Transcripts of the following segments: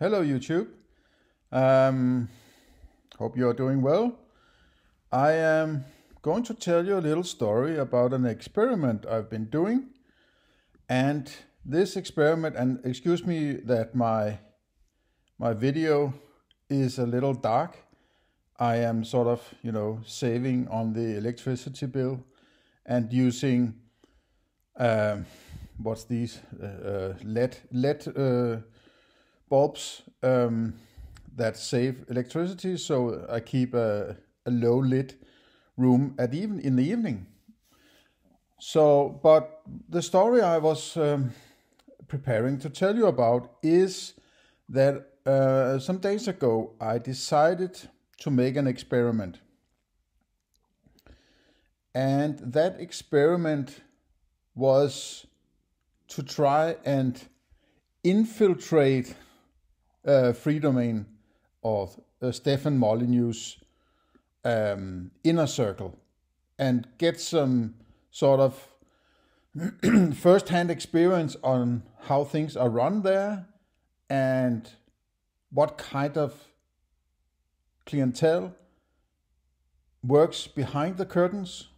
Hello, YouTube. Um, hope you're doing well. I am going to tell you a little story about an experiment I've been doing. And this experiment, and excuse me that my, my video is a little dark. I am sort of, you know, saving on the electricity bill and using, um, what's these, uh, uh, LED, LED, uh, bulbs um, that save electricity. So I keep a, a low lit room at even in the evening. So, but the story I was um, preparing to tell you about is that uh, some days ago I decided to make an experiment. And that experiment was to try and infiltrate uh, free domain of uh, Stefan Molyneux's um, inner circle and get some sort of first-hand experience on how things are run there and what kind of clientele works behind the curtains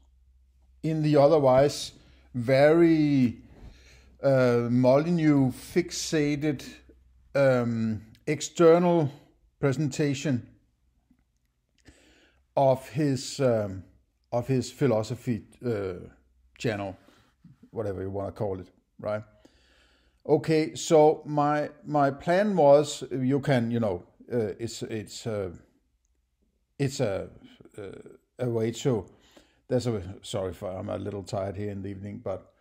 in the otherwise very uh, Molyneux fixated um, external presentation of his um, of his philosophy uh, channel, whatever you want to call it, right? Okay, so my my plan was you can you know uh, it's it's uh, it's a uh, a way to there's a sorry for I'm a little tired here in the evening, but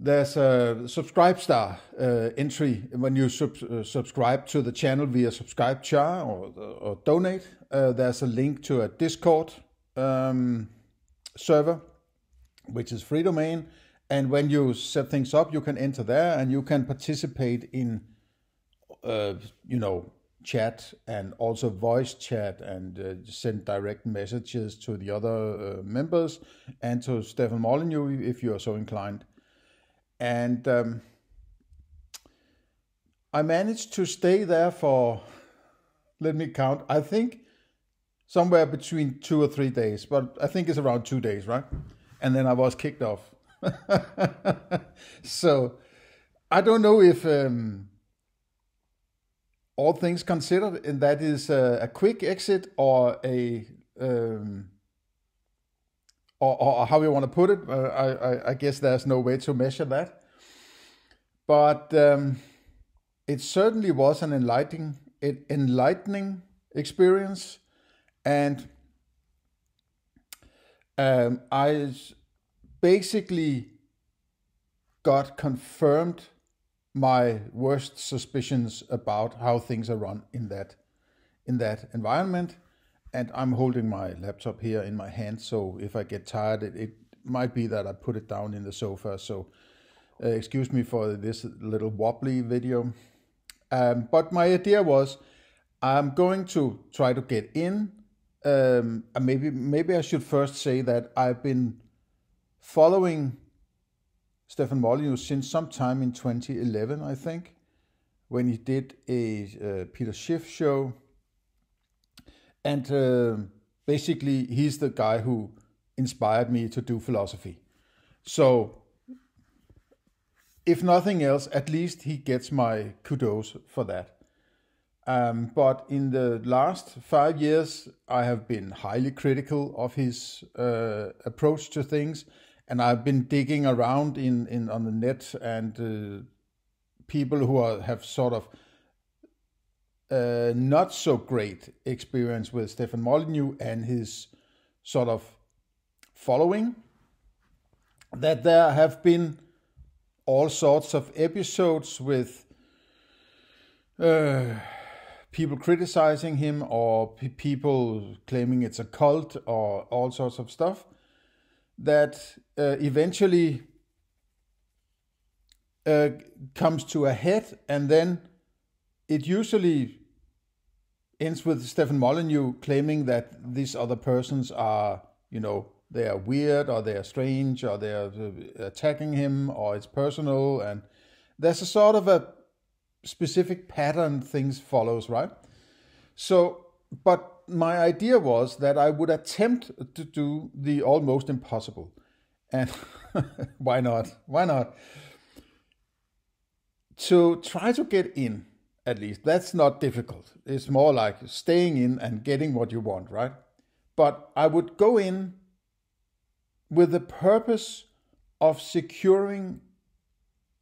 there's a subscribe star uh, entry when you sub uh, subscribe to the channel via subscribe char or, or donate. Uh, there's a link to a Discord um, server, which is free domain. And when you set things up, you can enter there and you can participate in, uh, you know, chat and also voice chat and uh, send direct messages to the other uh, members and to Stefan Molyneux if you are so inclined and um, I managed to stay there for, let me count, I think somewhere between two or three days, but I think it's around two days, right? And then I was kicked off. so I don't know if um, all things considered, and that is a, a quick exit or a um, or, or how you want to put it. Uh, I, I, I, guess there's no way to measure that. But um, it certainly was an enlightening, an enlightening experience, and um, I basically got confirmed my worst suspicions about how things are run in that in that environment and I'm holding my laptop here in my hand, so if I get tired, it, it might be that I put it down in the sofa. So uh, excuse me for this little wobbly video. Um, but my idea was I'm going to try to get in. Um, maybe maybe I should first say that I've been following Stefan Molyneux since sometime in 2011, I think, when he did a uh, Peter Schiff show and uh, basically he's the guy who inspired me to do philosophy. So, if nothing else, at least he gets my kudos for that. Um, but in the last five years, I have been highly critical of his uh, approach to things, and I've been digging around in, in on the net and uh, people who are, have sort of uh, not so great experience with Stefan Molyneux and his sort of following, that there have been all sorts of episodes with uh, people criticizing him or people claiming it's a cult or all sorts of stuff that uh, eventually uh, comes to a head and then it usually ends with Stephen Molyneux claiming that these other persons are, you know, they are weird or they are strange or they are uh, attacking him or it's personal. And there's a sort of a specific pattern things follows, right? So, but my idea was that I would attempt to do the almost impossible. And why not? Why not? To try to get in at least. That's not difficult. It's more like staying in and getting what you want, right? But I would go in with the purpose of securing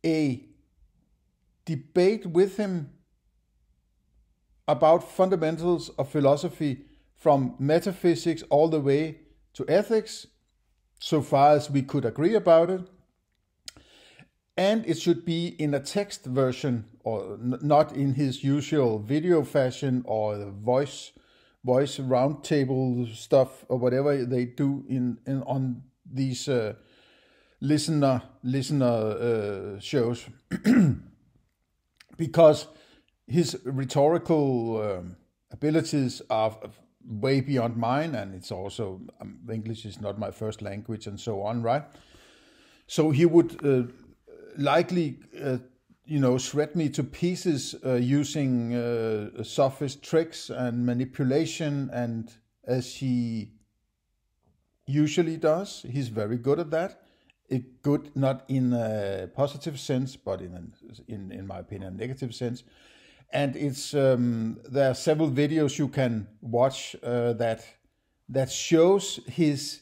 a debate with him about fundamentals of philosophy from metaphysics all the way to ethics, so far as we could agree about it and it should be in a text version or not in his usual video fashion or the voice voice roundtable stuff or whatever they do in, in on these uh, listener listener uh, shows because his rhetorical um, abilities are way beyond mine and it's also um, English is not my first language and so on right so he would uh, likely uh, you know shred me to pieces uh, using uh, sophist tricks and manipulation and as he usually does he's very good at that it good not in a positive sense but in an, in in my opinion a negative sense and it's um, there are several videos you can watch uh, that that shows his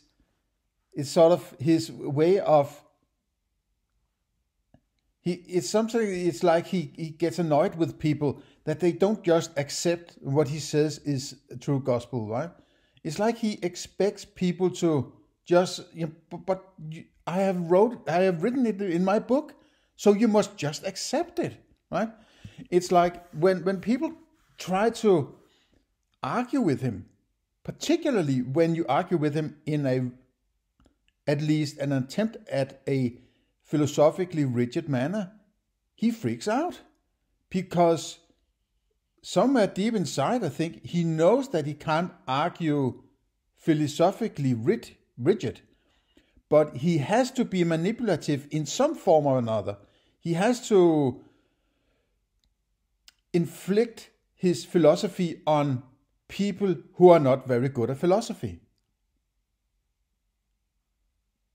it's sort of his way of he it's something it's like he, he gets annoyed with people that they don't just accept what he says is true gospel right it's like he expects people to just you know, but, i have wrote i have written it in my book so you must just accept it right it's like when when people try to argue with him particularly when you argue with him in a at least an attempt at a philosophically rigid manner, he freaks out because somewhere deep inside, I think he knows that he can't argue philosophically rigid, but he has to be manipulative in some form or another. He has to inflict his philosophy on people who are not very good at philosophy.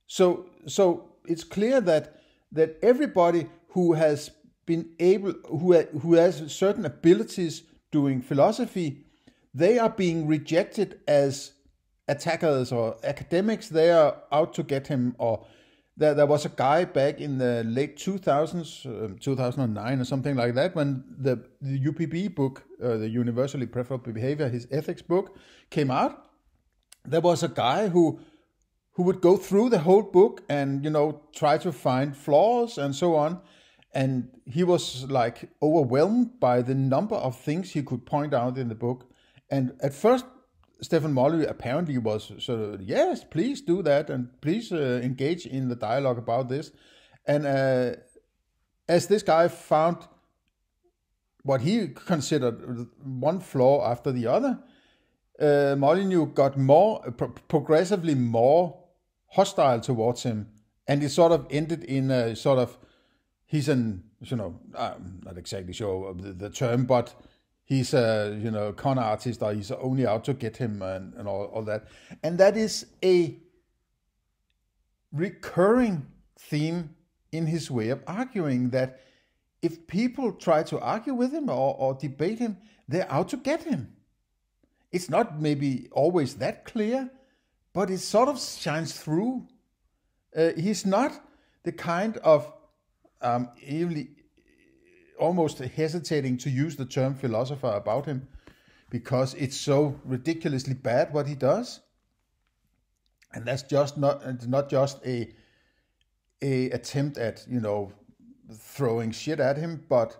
So, so it's clear that that everybody who has been able who who has certain abilities doing philosophy, they are being rejected as attackers or academics. They are out to get him. Or there, there was a guy back in the late two thousands, um, two thousand and nine or something like that, when the the UPB book, uh, the Universally Preferable Behavior, his ethics book, came out. There was a guy who who would go through the whole book and you know try to find flaws and so on and he was like overwhelmed by the number of things he could point out in the book and at first Stephen Molly apparently was sort of yes please do that and please uh, engage in the dialogue about this and uh, as this guy found what he considered one flaw after the other uh, Molyneux got more pro progressively more hostile towards him, and it sort of ended in a sort of he's an you know I'm not exactly sure the, the term, but he's a you know con artist or he's only out to get him and, and all, all that, and that is a recurring theme in his way of arguing that if people try to argue with him or, or debate him, they're out to get him. It's not maybe always that clear but it sort of shines through. Uh, he's not the kind of um, even almost hesitating to use the term philosopher about him because it's so ridiculously bad what he does. And that's just not not just a a attempt at, you know, throwing shit at him, but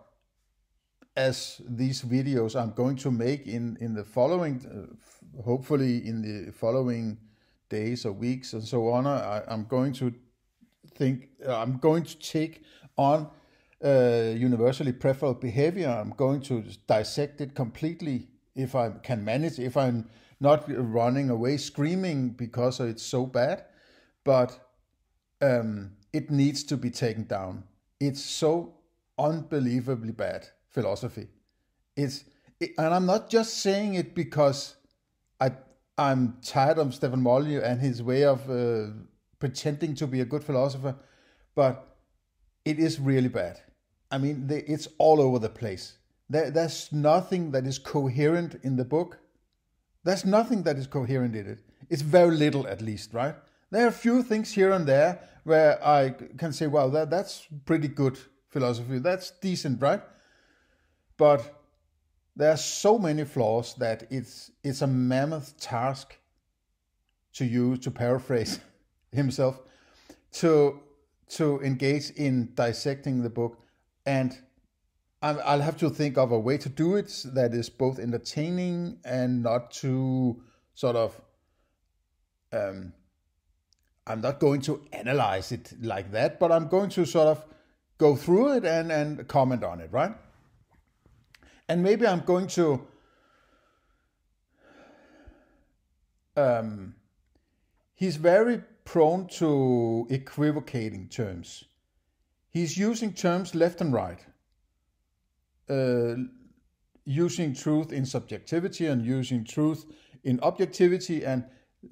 as these videos I'm going to make in in the following uh, hopefully in the following days or weeks and so on. I, I'm going to think uh, I'm going to take on uh, universally preferred behavior. I'm going to dissect it completely if I can manage. If I'm not running away screaming because it's so bad, but um, it needs to be taken down. It's so unbelievably bad philosophy. It's it, and I'm not just saying it because I I'm tired of Stefan Molyneux and his way of uh, pretending to be a good philosopher, but it is really bad. I mean, they, it's all over the place. There, there's nothing that is coherent in the book. There's nothing that is coherent in it. It's very little, at least, right? There are a few things here and there where I can say, well, that, that's pretty good philosophy. That's decent, right? But there are so many flaws that it's, it's a mammoth task to you, to paraphrase himself, to, to engage in dissecting the book. And I'll have to think of a way to do it that is both entertaining and not too sort of. Um, I'm not going to analyze it like that, but I'm going to sort of go through it and, and comment on it, right? and maybe I'm going to um, he's very prone to equivocating terms. He's using terms left and right, uh, using truth in subjectivity and using truth in objectivity, and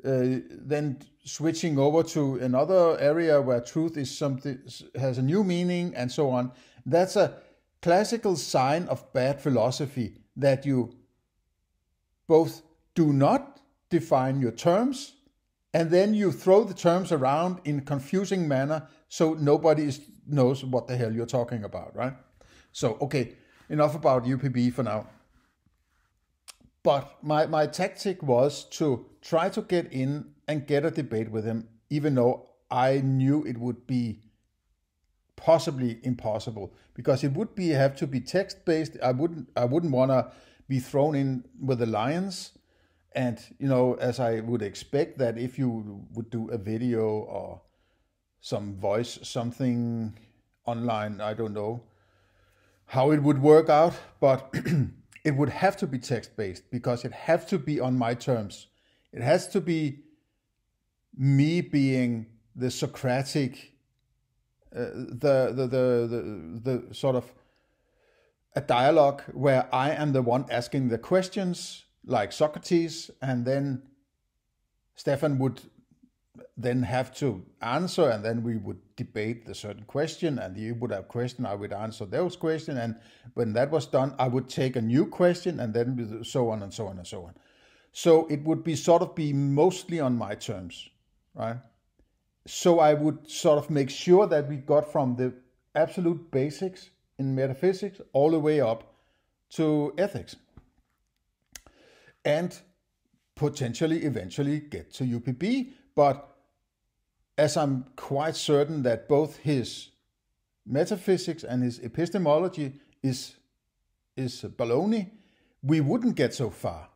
uh, then switching over to another area where truth is something has a new meaning and so on. That's a classical sign of bad philosophy that you both do not define your terms and then you throw the terms around in confusing manner so nobody knows what the hell you're talking about, right? So, okay, enough about UPB for now. But my, my tactic was to try to get in and get a debate with him, even though I knew it would be possibly impossible because it would be have to be text based. I wouldn't I wouldn't want to be thrown in with the lions. And you know, as I would expect that if you would do a video or some voice something online, I don't know how it would work out, but it would have to be text based because it has to be on my terms. It has to be me being the Socratic the, the, the, the sort of a dialogue where I am the one asking the questions, like Socrates, and then Stefan would then have to answer, and then we would debate the certain question, and you would have question, I would answer those question, and when that was done, I would take a new question, and then so on and so on and so on. So it would be sort of be mostly on my terms, right? so I would sort of make sure that we got from the absolute basics in metaphysics all the way up to ethics. And potentially eventually get to UPB, but as I'm quite certain that both his metaphysics and his epistemology is is baloney, we wouldn't get so far.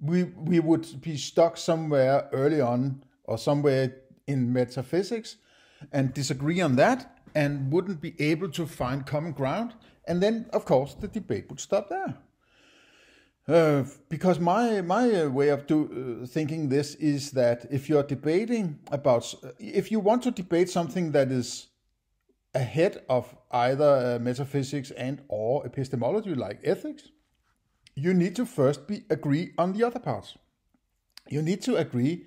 We we would be stuck somewhere early on or somewhere in metaphysics and disagree on that and wouldn't be able to find common ground. And then, of course, the debate would stop there. Uh, because my my uh, way of do, uh, thinking this is that if you're debating about uh, if you want to debate something that is ahead of either uh, metaphysics and or epistemology like ethics you need to first be agree on the other parts you need to agree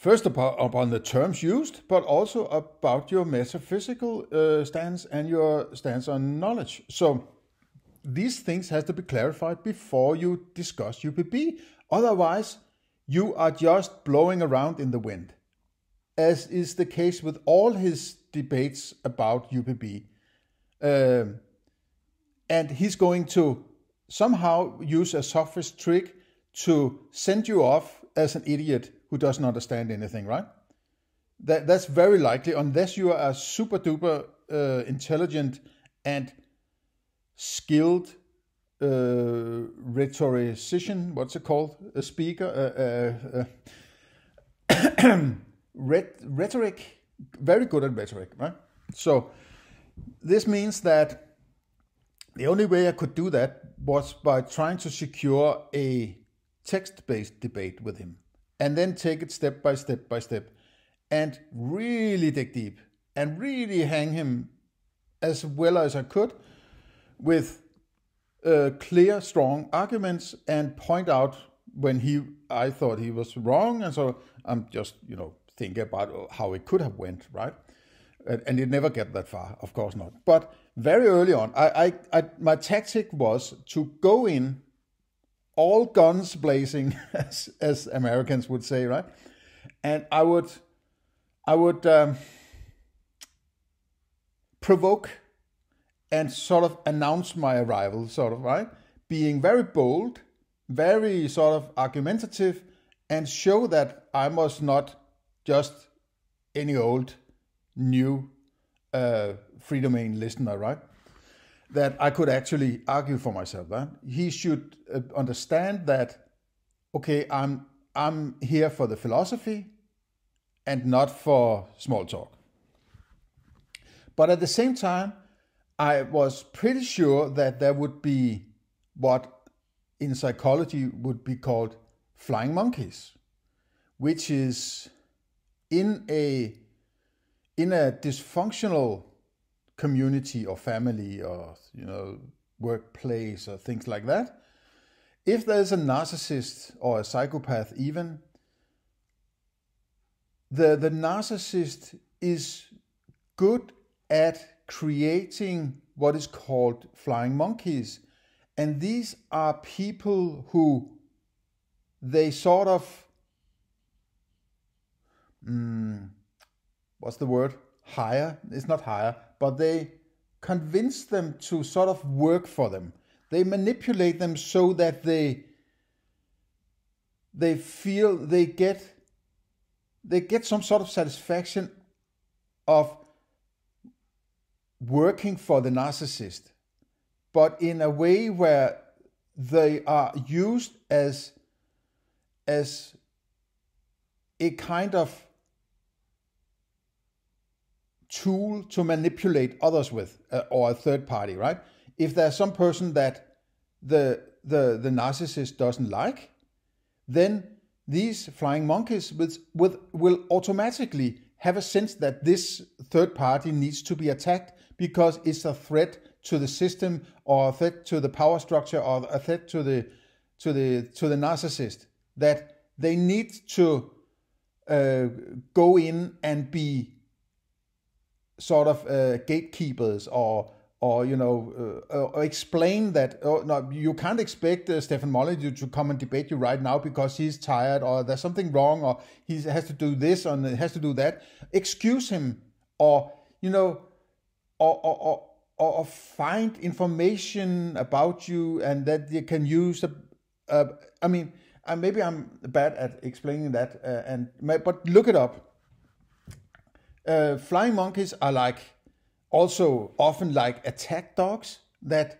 first about upon the terms used, but also about your metaphysical uh, stance and your stance on knowledge. So these things has to be clarified before you discuss UPP. Otherwise, you are just blowing around in the wind, as is the case with all his debates about UPP. Um, and he's going to somehow use a sophist trick to send you off as an idiot who doesn't understand anything, right? That, that's very likely, unless you are a super duper uh, intelligent and skilled uh, rhetorician, what's it called? A speaker, uh, uh, uh rhetoric, very good at rhetoric, right? So this means that the only way I could do that was by trying to secure a text based debate with him and then take it step by step by step and really dig deep and really hang him as well as I could with uh, clear, strong arguments and point out when he I thought he was wrong, and so I'm just you know thinking about how it could have went right, and, and it never get that far, of course not. But very early on, I, I, I my tactic was to go in all guns blazing, as, as Americans would say, right? And I would, I would um, provoke and sort of announce my arrival, sort of, right? Being very bold, very sort of argumentative, and show that I was not just any old new uh, free domain listener, right? that I could actually argue for myself. That he should uh, understand that. Okay, I'm I'm here for the philosophy, and not for small talk. But at the same time, I was pretty sure that there would be what in psychology would be called flying monkeys, which is in a in a dysfunctional community or family or you know workplace or things like that if there's a narcissist or a psychopath even the the narcissist is good at creating what is called flying monkeys and these are people who they sort of mm, what's the word higher? it's not higher but they convince them to sort of work for them. They manipulate them so that they they feel they get they get some sort of satisfaction of working for the narcissist, but in a way where they are used as as a kind of tool to manipulate others with uh, or a third party, right? If there's some person that the the the narcissist doesn't like, then these flying monkeys with, with will automatically have a sense that this third party needs to be attacked because it's a threat to the system or a threat to the power structure or a threat to the to the to the narcissist that they need to uh, go in and be sort of uh, gatekeepers or or you know uh, or explain that oh, no you can't expect uh, Stefan Molyneux to come and debate you right now because he's tired or there's something wrong or he has to do this and has to do that excuse him or you know or or, or, or find information about you and that you can use a, uh, a, I mean uh, maybe I'm bad at explaining that uh, and but look it up uh, flying monkeys are like also often like attack dogs that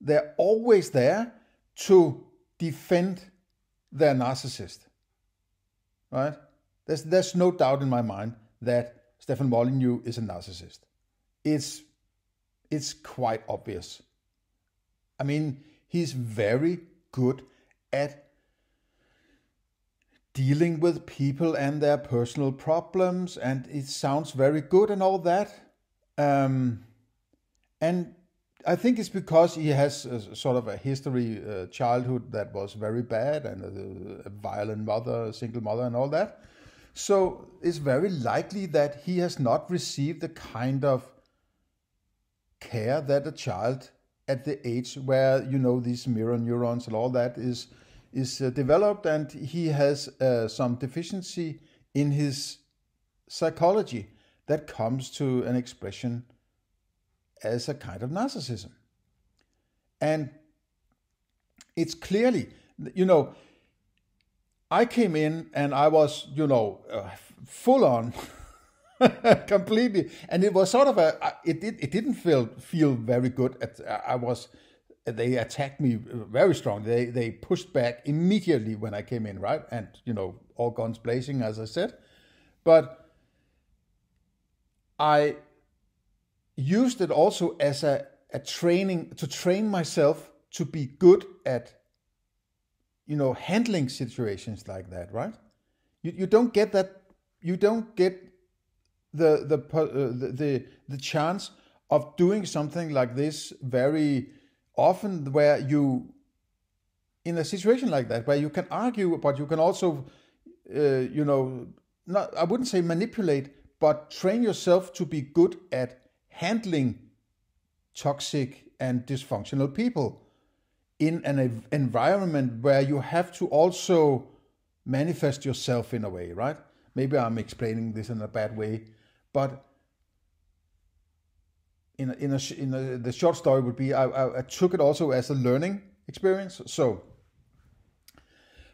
they're always there to defend their narcissist. Right? There's, there's no doubt in my mind that Stefan Molyneux is a narcissist. It's, it's quite obvious. I mean, he's very good at dealing with people and their personal problems, and it sounds very good and all that. Um, and I think it's because he has a, sort of a history, uh, childhood that was very bad, and a, a violent mother, a single mother, and all that. So it's very likely that he has not received the kind of care that a child at the age where you know these mirror neurons and all that is is uh, developed, and he has uh, some deficiency in his psychology that comes to an expression as a kind of narcissism. And it's clearly, you know, I came in and I was, you know, uh, full on, completely, and it was sort of a. It did. It didn't feel feel very good. At, I was they attacked me uh, very strongly. They they pushed back immediately when I came in, right? And you know, all guns blazing, as I said. But I used it also as a, a training to train myself to be good at you know handling situations like that, right? You you don't get that you don't get the the uh, the, the the chance of doing something like this very often where you in a situation like that where you can argue but you can also uh, you know not i wouldn't say manipulate but train yourself to be good at handling toxic and dysfunctional people in an environment where you have to also manifest yourself in a way right maybe i'm explaining this in a bad way but in a, in a, in a, the short story would be I, I, I, took it also as a learning experience. So,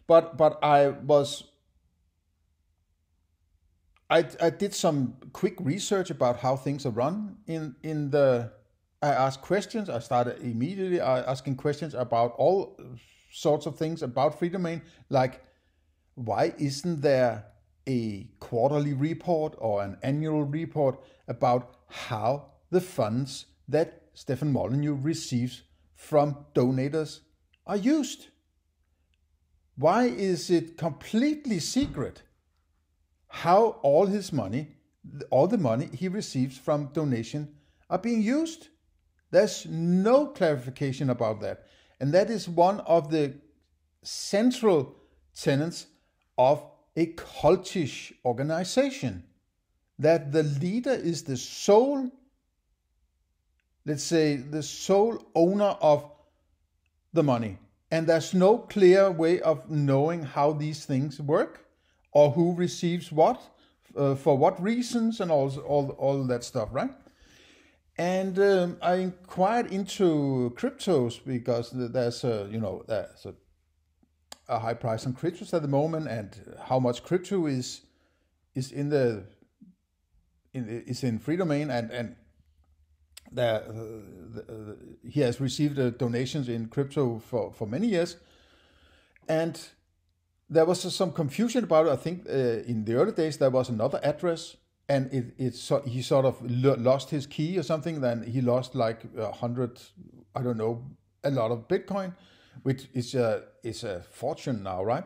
but but I was I I did some quick research about how things are run in in the. I asked questions. I started immediately uh, asking questions about all sorts of things about free domain, like why isn't there a quarterly report or an annual report about how the funds that Stefan Molyneux receives from donors are used? Why is it completely secret how all his money, all the money he receives from donation, are being used? There's no clarification about that. And that is one of the central tenets of a cultish organization that the leader is the sole let's say, the sole owner of the money. And there's no clear way of knowing how these things work or who receives what, uh, for what reasons, and all, all, all that stuff, right? And um, I inquired into cryptos because there's a, you know, there's a, a high price on cryptos at the moment and how much crypto is, is in the in, is in free domain and, and that uh, uh, he has received uh, donations in crypto for, for many years. And there was some confusion about it. I think uh, in the early days there was another address, and it, it so, he sort of lost his key or something. Then he lost like a hundred, I don't know, a lot of Bitcoin, which is a is a fortune now, right?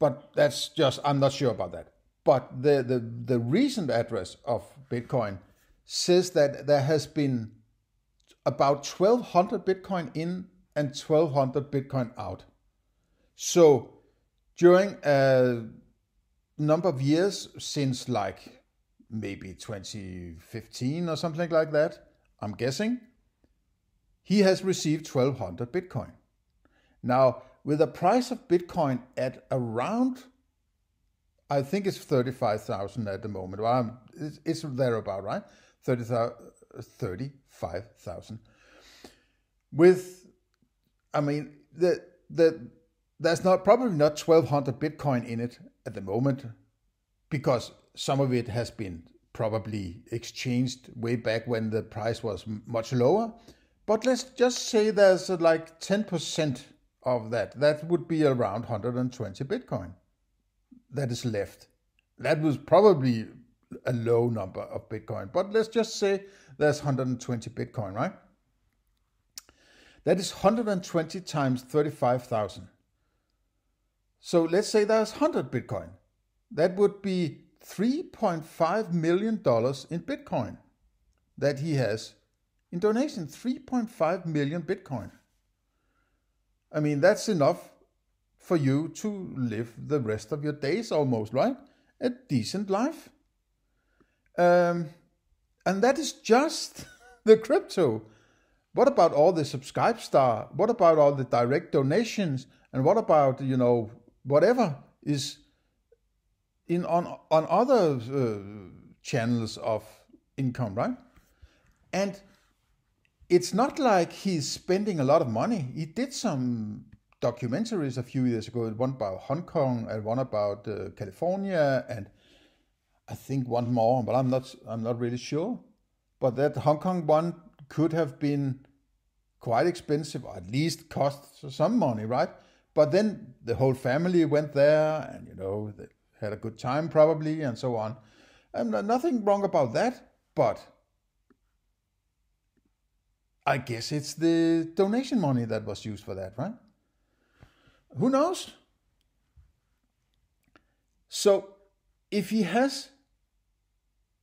But that's just I'm not sure about that. But the the the recent address of Bitcoin says that there has been about 1200 Bitcoin in and 1200 Bitcoin out. So during a number of years since like maybe 2015 or something like that, I'm guessing, he has received 1200 Bitcoin. Now, with the price of Bitcoin at around, I think it's 35,000 at the moment. Well, it's, it's there about, right? 30,000. 35,000. With, I mean, the, the, there's not probably not 1,200 Bitcoin in it at the moment because some of it has been probably exchanged way back when the price was much lower. But let's just say there's uh, like 10% of that. That would be around 120 Bitcoin that is left. That was probably a low number of Bitcoin. But let's just say there's 120 Bitcoin, right? That is 120 times 35,000. So let's say there's 100 Bitcoin. That would be $3.5 million in Bitcoin that he has in donation. 3.5 million Bitcoin. I mean, that's enough for you to live the rest of your days almost, right? A decent life. Um, and that is just the crypto. What about all the subscribe star? What about all the direct donations? And what about you know whatever is in on on other uh, channels of income, right? And it's not like he's spending a lot of money. He did some documentaries a few years ago, one about Hong Kong and one about uh, California and I think one more, but I'm not I'm not really sure. But that Hong Kong one could have been quite expensive, or at least cost some money, right? But then the whole family went there, and you know they had a good time probably, and so on. And nothing wrong about that, but I guess it's the donation money that was used for that, right? Who knows? So if he has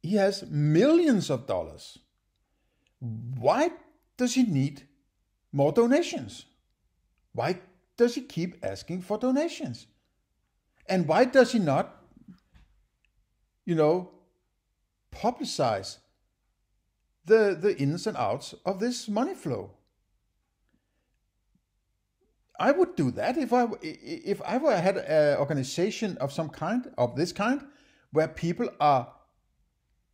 he has millions of dollars. Why does he need more donations? Why does he keep asking for donations? And why does he not, you know, publicize the, the ins and outs of this money flow? I would do that if I if I were had an organization of some kind of this kind where people are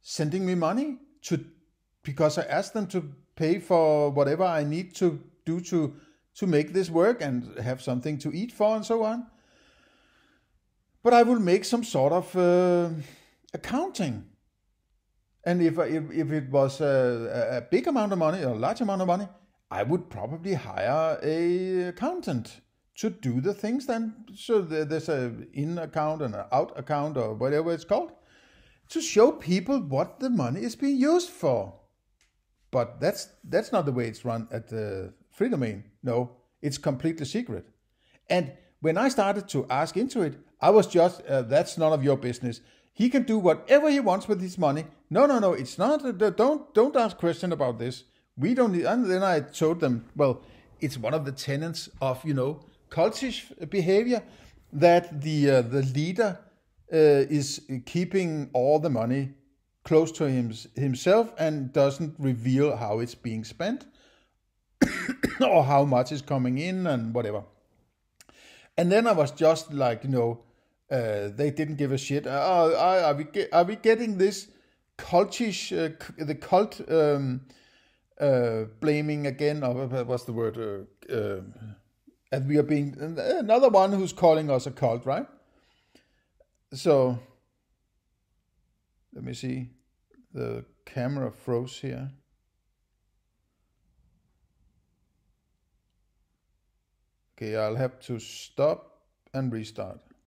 sending me money to because I asked them to pay for whatever I need to do to to make this work and have something to eat for and so on. But I will make some sort of uh, accounting. And if, if, if it was a, a big amount of money, a large amount of money, I would probably hire a accountant to do the things then. So there's an in account and an out account or whatever it's called to show people what the money is being used for. But that's that's not the way it's run at the free domain. No, it's completely secret. And when I started to ask into it, I was just uh, that's none of your business. He can do whatever he wants with his money. No, no, no, it's not. Uh, don't don't ask question about this. We don't need. And then I showed them. Well, it's one of the tenets of you know cultish behavior that the uh, the leader uh, is keeping all the money close to him, himself and doesn't reveal how it's being spent or how much is coming in and whatever. And then I was just like, you know, uh, they didn't give a shit. Uh, are, oh, are, we get, are we getting this cultish, uh, the cult um, uh, blaming again? Oh, what what's the word? Uh, um, we are being uh, another one who's calling us a cult, right? so let me see. The camera froze here. Okay, I'll have to stop and restart.